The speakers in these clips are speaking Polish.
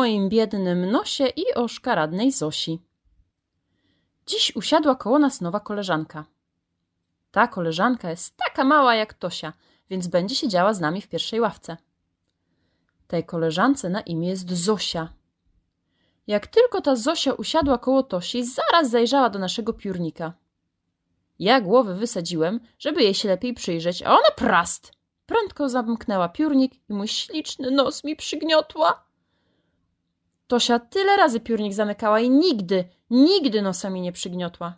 moim biednym nosie i o szkaradnej Zosi. Dziś usiadła koło nas nowa koleżanka. Ta koleżanka jest taka mała jak Tosia, więc będzie siedziała z nami w pierwszej ławce. Tej koleżance na imię jest Zosia. Jak tylko ta Zosia usiadła koło Tosi, zaraz zajrzała do naszego piórnika. Ja głowy wysadziłem, żeby jej się lepiej przyjrzeć, a ona prast! Prędko zamknęła piórnik i mój śliczny nos mi przygniotła. Tosia tyle razy piórnik zamykała i nigdy, nigdy nosami nie przygniotła.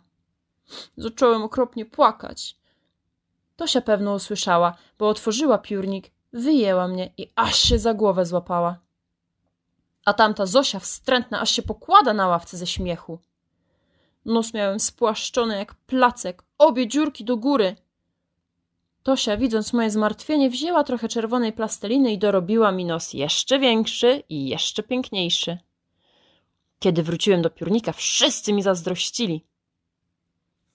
Zacząłem okropnie płakać. Tosia pewno usłyszała, bo otworzyła piórnik, wyjęła mnie i aż się za głowę złapała. A tamta Zosia wstrętna aż się pokłada na ławce ze śmiechu. Nos miałem spłaszczony jak placek, obie dziurki do góry. Tosia, widząc moje zmartwienie, wzięła trochę czerwonej plasteliny i dorobiła mi nos jeszcze większy i jeszcze piękniejszy. Kiedy wróciłem do piórnika, wszyscy mi zazdrościli.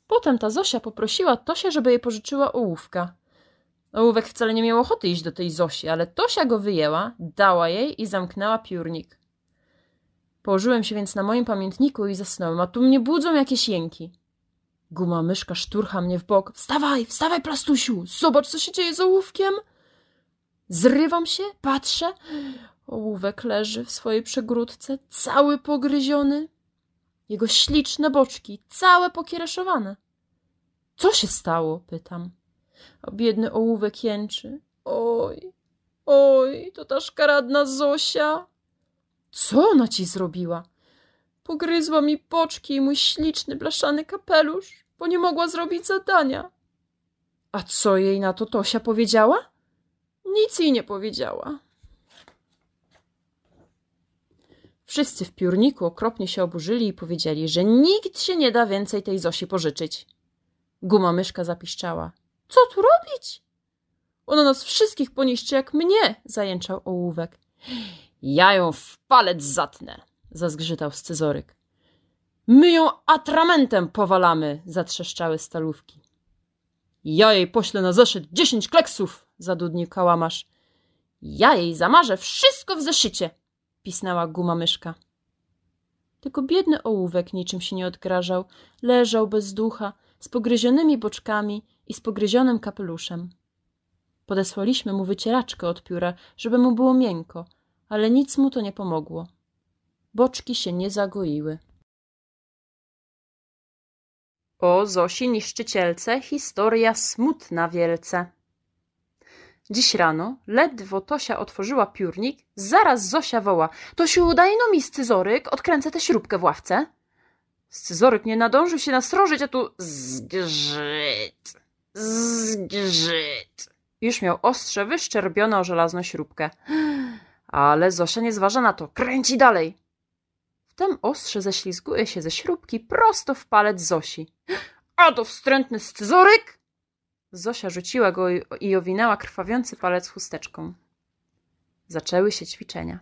Potem ta Zosia poprosiła Tosię, żeby jej pożyczyła ołówka. Ołówek wcale nie miał ochoty iść do tej Zosi, ale Tosia go wyjęła, dała jej i zamknęła piórnik. Położyłem się więc na moim pamiętniku i zasnąłem, a tu mnie budzą jakieś jęki. Guma myszka szturcha mnie w bok. Wstawaj, wstawaj, plastusiu! Zobacz, co się dzieje z ołówkiem! Zrywam się, patrzę. Ołówek leży w swojej przegródce, cały pogryziony. Jego śliczne boczki, całe pokiereszowane. Co się stało? pytam. O biedny ołówek jęczy. Oj, oj, to ta szkaradna Zosia. Co ona ci zrobiła? Pogryzła mi boczki i mój śliczny, blaszany kapelusz, bo nie mogła zrobić zadania. A co jej na to Tosia powiedziała? Nic jej nie powiedziała. Wszyscy w piórniku okropnie się oburzyli i powiedzieli, że nikt się nie da więcej tej Zosi pożyczyć. Guma myszka zapiszczała. Co tu robić? Ona nas wszystkich poniszczy jak mnie, zajęczał ołówek. Ja ją w palec zatnę zazgrzytał scyzoryk. My ją atramentem powalamy, zatrzeszczały stalówki. Ja jej poślę na zeszyt dziesięć kleksów, zadudnił kałamarz. Ja jej zamarzę wszystko w zeszycie, pisnęła guma myszka. Tylko biedny ołówek niczym się nie odgrażał, leżał bez ducha, z pogryzionymi boczkami i z pogryzionym kapeluszem. Podesłaliśmy mu wycieraczkę od pióra, żeby mu było miękko, ale nic mu to nie pomogło boczki się nie zagoiły. O Zosi niszczycielce historia smutna wielce. Dziś rano, ledwo Tosia otworzyła piórnik, zaraz Zosia woła – Tosiu, daj no mi scyzoryk, odkręcę tę śrubkę w ławce. Scyzoryk nie nadążył się nasrożyć, a tu zgrzyt, zgrzyt. Już miał ostrze wyszczerbione o żelazną śrubkę. Ale Zosia nie zważa na to, kręci dalej. Wtem ostrze ześlizguje się ze śrubki prosto w palec Zosi. A to wstrętny scyzoryk! Zosia rzuciła go i owinęła krwawiący palec chusteczką. Zaczęły się ćwiczenia.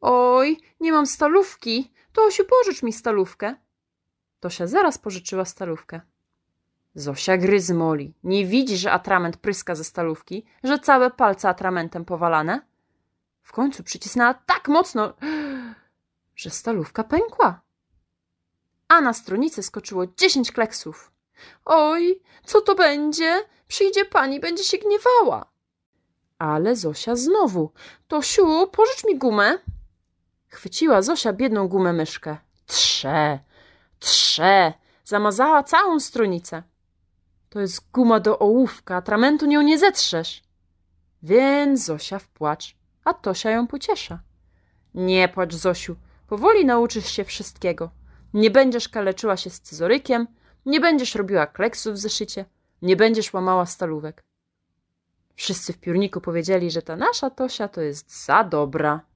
Oj, nie mam stalówki. Tosiu, pożycz mi stalówkę. Tosia zaraz pożyczyła stalówkę. Zosia gryz moli. Nie widzi, że atrament pryska ze stalówki, że całe palce atramentem powalane? W końcu przycisnęła tak mocno, że stalówka pękła. A na stronicę skoczyło dziesięć kleksów. Oj, co to będzie? Przyjdzie pani, będzie się gniewała. Ale Zosia znowu. Tosiu, pożycz mi gumę. Chwyciła Zosia biedną gumę myszkę. Trze, trze. Zamazała całą stronicę. To jest guma do ołówka, atramentu nią nie zetrzesz. Więc Zosia w płacz, a Tosia ją pociesza. Nie płacz, Zosiu, Powoli nauczysz się wszystkiego. Nie będziesz kaleczyła się scyzorykiem, nie będziesz robiła kleksów w zeszycie, nie będziesz łamała stalówek. Wszyscy w piórniku powiedzieli, że ta nasza Tosia to jest za dobra.